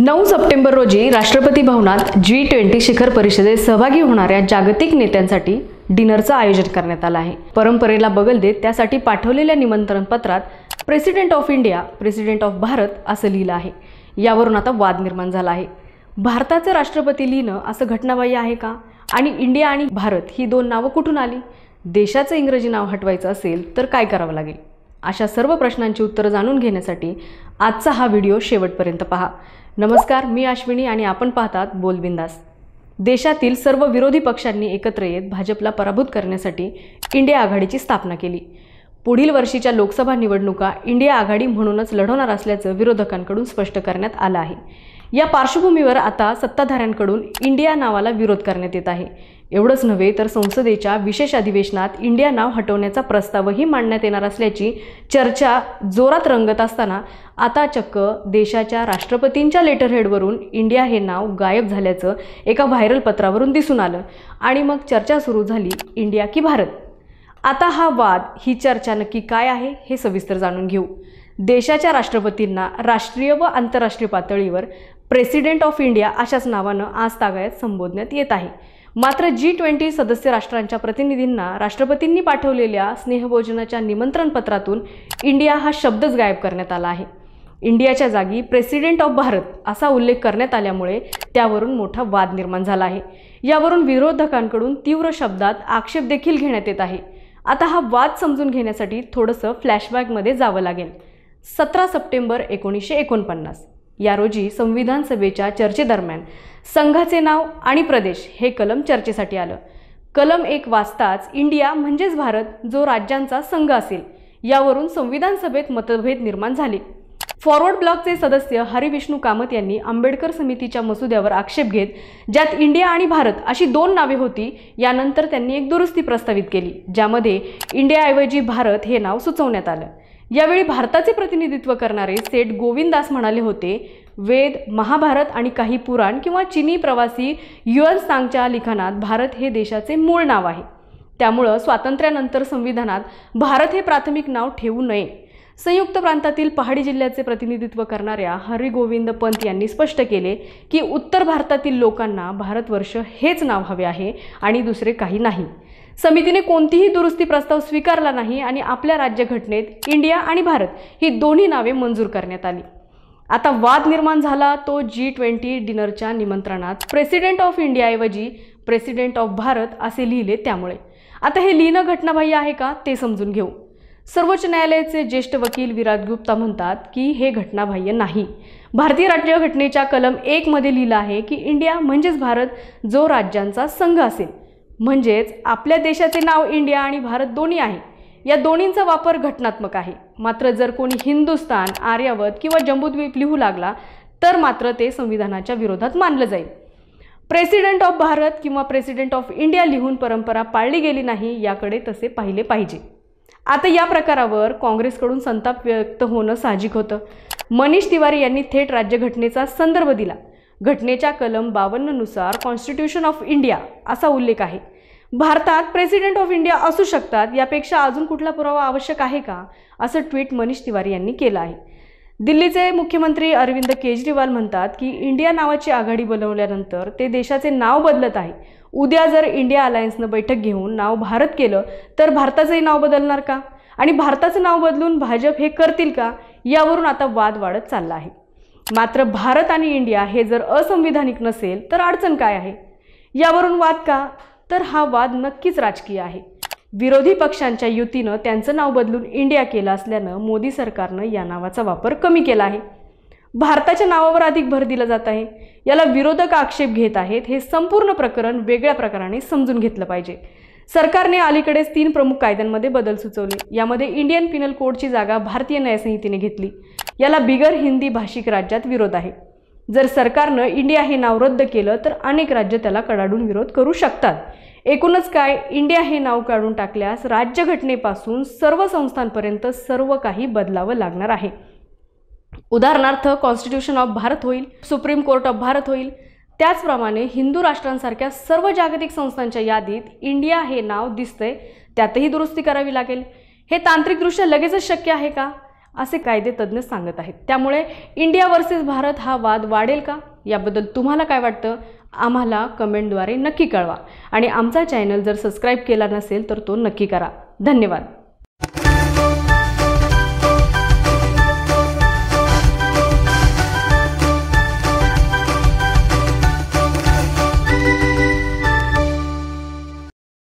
नऊ सप्टेंबर रोजी राष्ट्रपती भवनात जी ट्वेंटी शिखर परिषदेत सहभागी होणाऱ्या जागतिक नेत्यांसाठी डिनरचं आयोजन करण्यात आलं आहे परंपरेला बगल देत त्यासाठी पाठवलेल्या निमंत्रण पत्रात president of India president of Bharat असं लिहिलं आहे यावरून आता वाद निर्माण झाला आहे भारताचे राष्ट्रपती लिहिणं असं घटनाबाह्य आहे का आणि इंडिया आणि भारत ही दोन नावं कुठून आली देशाचं इंग्रजी नाव हटवायचं असेल तर काय करावं लागेल अशा सर्व प्रश्नांची उत्तरं जाणून घेण्यासाठी आजचा हा व्हिडिओ शेवटपर्यंत पहा नमस्कार मी अश्विनी आणि आपण पाहतात बोलबिंदास देशातील सर्व विरोधी पक्षांनी एकत्र येत भाजपला पराभूत करण्यासाठी इंडिया आघाडीची स्थापना केली पुढील वर्षीच्या लोकसभा निवडणुका इंडिया आघाडी म्हणूनच लढवणार असल्याचं विरोधकांकडून स्पष्ट करण्यात आलं आहे या पार्श्वभूमीवर आता सत्ताधाऱ्यांकडून इंडिया नावाला विरोध करण्यात येत आहे एवढंच नव्हे तर संसदेच्या विशेष अधिवेशनात इंडिया नाव हटवण्याचा प्रस्तावही मांडण्यात येणार असल्याची चर्चा जोरात रंगत असताना आता चक्क देशाच्या राष्ट्रपतींच्या लेटरहेडवरून इंडिया हे नाव गायब झाल्याचं एका व्हायरल पत्रावरून दिसून आलं आणि मग चर्चा सुरू झाली इंडिया की भारत आता हा वाद ही चर्चा नक्की काय आहे हे सविस्तर जाणून घेऊ देशाच्या राष्ट्रपतींना राष्ट्रीय व आंतरराष्ट्रीय पातळीवर प्रेसिडेंट ऑफ इंडिया अशाच नावानं आज तागायत संबोधण्यात येत आहे मात्र जी ट्वेंटी सदस्य राष्ट्रांच्या प्रतिनिधींना राष्ट्रपतींनी पाठवलेल्या स्नेहभोजनाच्या निमंत्रणपत्रातून इंडिया हा शब्दच गायब करण्यात आला आहे इंडियाच्या जागी प्रेसिडेंट ऑफ भारत असा उल्लेख करण्यात आल्यामुळे त्यावरून मोठा वाद निर्माण झाला आहे यावरून विरोधकांकडून तीव्र शब्दात आक्षेप देखील घेण्यात येत आहे आता हा वाद समजून घेण्यासाठी थोडंसं फ्लॅशबॅकमध्ये जावं लागेल सतरा सप्टेंबर एकोणीसशे एकोणपन्नास या रोजी संविधान सभेच्या चर्चेदरम्यान संघाचे नाव आणि प्रदेश हे कलम चर्चेसाठी आलं कलम एक वाचताच इंडिया म्हणजेच भारत जो राज्यांचा संघ असेल यावरून संविधान सभेत मतभेद निर्माण झाले फॉरवर्ड ब्लॉकचे सदस्य हरिविष्णू कामत यांनी आंबेडकर समितीच्या मसुद्यावर आक्षेप घेत ज्यात इंडिया आणि भारत अशी दोन नावे होती यानंतर त्यांनी एक दुरुस्ती प्रस्तावित केली ज्यामध्ये इंडियाऐवजी भारत हे नाव सुचवण्यात आलं यावेळी भारताचे प्रतिनिधित्व करणारे सेठ गोविंदास म्हणाले होते वेद महाभारत आणि काही पुराण किंवा चिनी प्रवासी युअन सांगच्या लिखाणात भारत हे देशाचे मूळ नाव आहे त्यामुळं स्वातंत्र्यानंतर संविधानात भारत हे प्राथमिक नाव ठेवू नये संयुक्त प्रांतातील पहाडी जिल्ह्याचे प्रतिनिधित्व करणाऱ्या हरिगोविंद पंत यांनी स्पष्ट केले की उत्तर भारतातील लोकांना भारतवर्ष हेच नाव हवे आहे आणि दुसरे काही नाही समितीने कोणतीही दुरुस्ती प्रस्ताव स्वीकारला नाही आणि आपल्या राज्यघटनेत इंडिया आणि भारत ही दोन्ही नावे मंजूर करण्यात आली आता वाद निर्माण झाला तो जी ट्वेंटी डिनरच्या निमंत्रणात प्रेसिडेंट ऑफ इंडियाऐवजी प्रेसिडेंट ऑफ भारत असे लिहिले त्यामुळे आता हे लिहिणं घटनाबाह्य आहे का ते समजून घेऊ सर्वोच्च न्यायालयाचे ज्येष्ठ वकील विराट गुप्ता म्हणतात की हे घटनाबाह्य नाही भारतीय राज्यघटनेच्या कलम एकमध्ये लिहिलं आहे की इंडिया म्हणजेच भारत जो राज्यांचा संघ असेल म्हणजेच आपल्या देशाचे नाव इंडिया आणि भारत दोन्ही आहे या दोन्हींचा वापर घटनात्मक आहे मात्र जर कोणी हिंदुस्तान आर्यावत किंवा जम्बूद्वीप लिहू लागला तर मात्र ते संविधानाच्या विरोधात मानलं जाईल प्रेसिडेंट ऑफ भारत किंवा प्रेसिडेंट ऑफ इंडिया लिहून परंपरा पाळली गेली नाही याकडे तसे पाहिले पाहिजे आता या प्रकारावर काँग्रेसकडून संताप व्यक्त होणं साहजिक होतं मनीष तिवारी यांनी थेट राज्यघटनेचा संदर्भ दिला घटनेच्या कलम बावन्ननुसार कॉन्स्टिट्यूशन ऑफ इंडिया असा उल्लेख आहे भारतात प्रेसिडेंट ऑफ इंडिया असू शकतात यापेक्षा अजून कुठला पुरावा आवश्यक आहे का असं ट्विट मनीष तिवारी यांनी केलं आहे दिल्लीचे मुख्यमंत्री अरविंद केजरीवाल म्हणतात की इंडिया नावाची आघाडी बनवल्यानंतर ते देशाचे नाव बदलत आहे उद्या जर इंडिया अलायन्सनं बैठक घेऊन नाव भारत केलं तर भारताचंही नाव बदलणार का आणि भारताचं नाव बदलून भाजप हे करतील का यावरून आता वाद वाढत चालला आहे मात्र भारत आणि इंडिया हे जर असंविधानिक नसेल तर अडचण काय आहे यावरून वाद का तर हा वाद नक्कीच राजकीय आहे विरोधी पक्षांच्या युतीनं त्यांचं नाव बदलून इंडिया केलं असल्यानं मोदी सरकारनं या नावाचा वापर कमी केला आहे भारताच्या नावावर अधिक भर दिला जात आहे याला विरोधक आक्षेप घेत आहेत हे संपूर्ण प्रकरण वेगळ्या प्रकाराने समजून घेतलं पाहिजे सरकारने अलीकडेच तीन प्रमुख कायद्यांमध्ये बदल सुचवले यामध्ये इंडियन पिनल कोडची जागा भारतीय न्यायसंहितेने घेतली याला बिगर हिंदी भाषिक राज्यात विरोध आहे जर सरकारनं इंडिया हे नाव रद्द केलं तर अनेक राज्य त्याला कडाडून विरोध करू शकतात एकूणच काय इंडिया हे नाव काढून टाकल्यास राज्यघटनेपासून सर्व संस्थांपर्यंत सर्व काही बदलावं लागणार आहे उदाहरणार्थ कॉन्स्टिट्यूशन ऑफ भारत होईल सुप्रीम कोर्ट ऑफ भारत होईल त्याचप्रमाणे हिंदू राष्ट्रांसारख्या सर्व जागतिक संस्थांच्या यादीत इंडिया हे नाव दिसतंय त्यातही दुरुस्ती करावी लागेल हे तांत्रिकदृष्ट्या लगेचच शक्य आहे का असे कायदे तज्ज्ञ सांगत आहेत त्यामुळे इंडिया वर्सेस भारत हा वाद वाढेल का याबद्दल तुम्हाला काय वाटतं आम्हाला कमेंटद्वारे नक्की कळवा आणि आमचा चॅनल जर सबस्क्राईब केला नसेल तर तो नक्की करा धन्यवाद